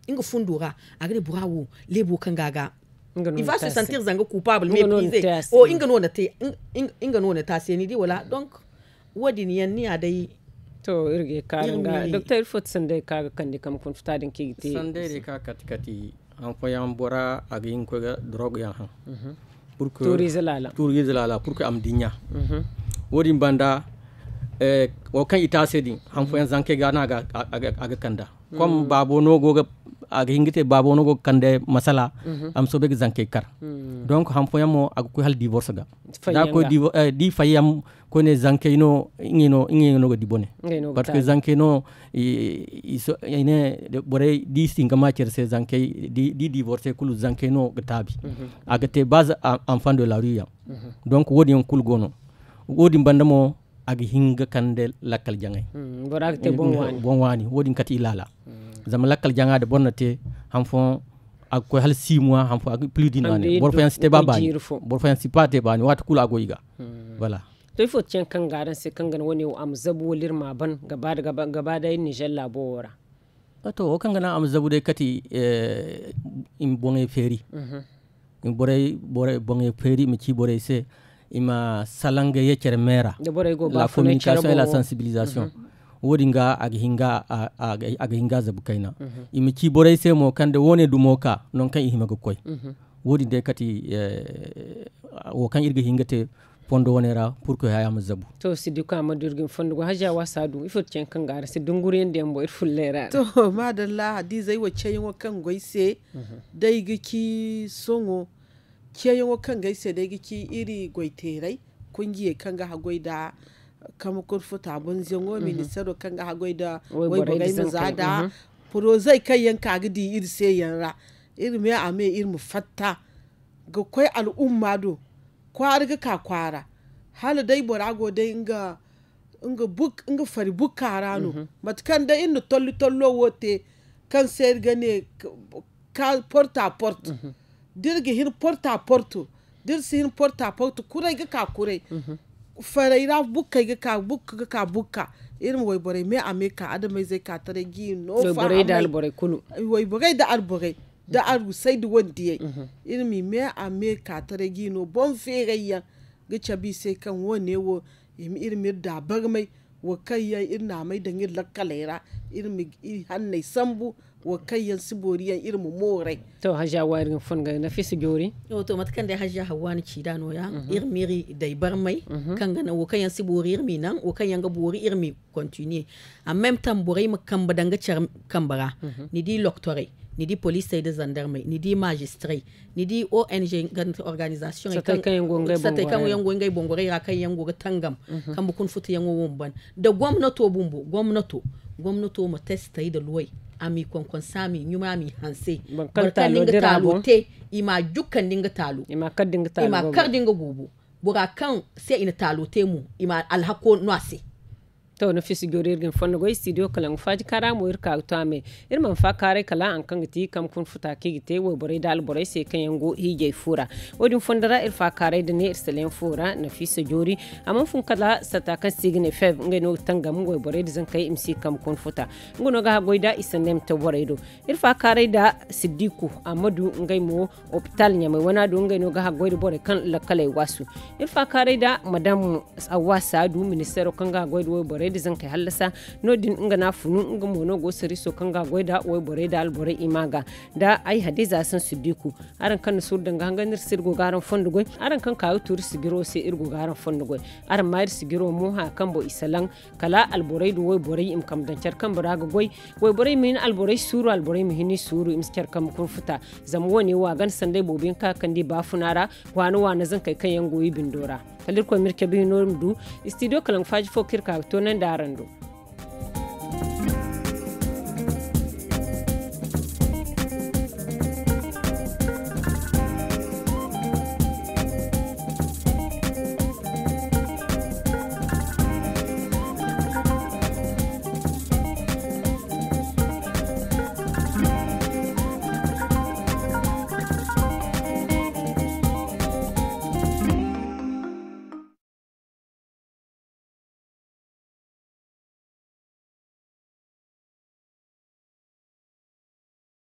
inga fundura agdi burawo lebo kan gaga il va se sentir zanga coupable méprisé o inga nona te oh, inga nona ta se ni di wala donc wadi ni yan ni adai to irge karanga docteur fot sande kaga kandi kam kun futadin kigiti sande de ka katikati an fo yan bora agi in ko drogue yan han mhm. pour que tourisme la la tourisme la pour que am dinya mhm. wodi banda eh, wo kan ita sedi han mm. fo en zanke gana aga mm. ga aga kanda kom babo no go aga hingite babo no go kande masala mhm. am so be zanke kar mm. donc han fo yamo aga ko hal divorce ga da ko di eh, di fayam ko ne zanke no ingino ingino go dibone parce que zanke no i so ine bore di singa ma cerse zanke di di divorce kulu zanke no ga gatabi mhm. aga te base enfant de la rue mhm. donc wodi on kul gono wodi bandamo ak hinga kande lakal jangay bora hmm, te bon wani bon wani wodin kati ilala zama lakkal janga de bonna te ham fon ak ko hal 6 mois ham fon ak plus d'une année bor fayan site babani bor fayan site pate bani wat kula go iga hmm. voilà to ifo cen kan garan se kan gan woni am zabu lir ma ban gaba da gaba da yin nijal labora to o kan gana am zabu de kati eh, in bonge feri mhm. in bore bore bonge feri mi ci bore se ima salanga yecer mera la communication et la sensibilisation mm -hmm. wodi nga aga hinga aga hinga zabu kaina mm -hmm. ima ci boray se mo kande wone du mo ka non kay himago koy mm -hmm. wodi de kati eh, wo kan irga hingate pondo wonera pour que hayama zabu to sidi ko ama durgi fondo go haja wasadu du ifo kan gara si dunguri en dembo ir fullera to madalla hadiza zai ceyin wo kan goise mhm. dai giki songo gaisa kanga giki iri goiterai kungiye kanga mhm. da kama kurfuta bunzingo ministero kanga hagoida waibogai mazada mhm. zai kai yanka agidi iri sai yanra iri a ame iri mu fata ga kwai al'umma do kwari ga ka kwara hala dai borago dai inga inga buk inga fari kara no mhm. matkan da inu tolli tollo wote kan sayar gane ka porta port, a port. Mm -hmm. dirgi hin porta porto dirsi hin porta porto kurai ga ka kurai ra buka ga ka buka ga ka buka, irin waiborai me a me ka adamai zai ka tare gi no fa bore da albore kulu bore da albore da mhm. aru sai da wanda yayi mhm. irin mi me a ka tare gi no bon ferayya ga chabi sai kan wone wo irin mi da barmai wa kai irin na mai da ngir lakkalera irin mi hannai sambu wa kayyan siboriyan irmu more to hajja warin funga na fisi gori o to matakan da hajja ni ci da noya mhm. irmiri dai mai mhm. kan ga wa kayyan bori irmi nan wa kayyan ga bori irmi continue en même temps ma mu kan badanga kambara mhm. ni di loctorate ni di police sai da zandarmai ni di majistire ni di ong ganta organisation sata kan yango ngai bongore ra kan yango ga tangam kan bukun futu yango wumban da gwamnato bumbu gwamnato gwamnato mu testa da luwai ami kwankwan sami nyuma mi hanse barkan dinga talo te ima dukkan dinga talo ima kar dinga talo ima kar dinga gobo bura kan sai ina talo te mu ima alhako nwase to no fisi gori irgin fonna go studio kala ngu faji kara mo irka to ame irman fa kare kala an kan giti kam kun futa ki gite wo bore dal bore se kan yango hije fura wodin fondara irfa kare de ne irselen fura na fisi jori amma fun kala sata kan signe fev ngai no tanga mu bore de zan kai kam kun futa ngu ga goida isanem to bore do irfa kare da siddiku amadu ngai mo hospital nyame wana do ngai no ga goida bore kan lakale wasu irfa kare da madam awasa du ministero kan ga goida bore boreydi zankai hallasa nodin inga na funu inga mono go sari so kanga goida oy boreyda al borey imaga da ai hadiza san sidiku aran kan sur danga hanganir sirgo garan fondu goy aran kan kawo turi sigiro se irgo garan fondu goy aran mayir sigiro mu ha kan bo isalan kala al boreydu oy bore im kam dan dancar kan baraga goy oy bore min al borey suru al borey mihini suru im sikar kam kun futa zamu wani wa gan sandai bobin ka kandi ba funara wani wani kai kan yango yi bindora kalir ko mirke bi norm du istidio kalan faji fo kirka to nan enda aranndu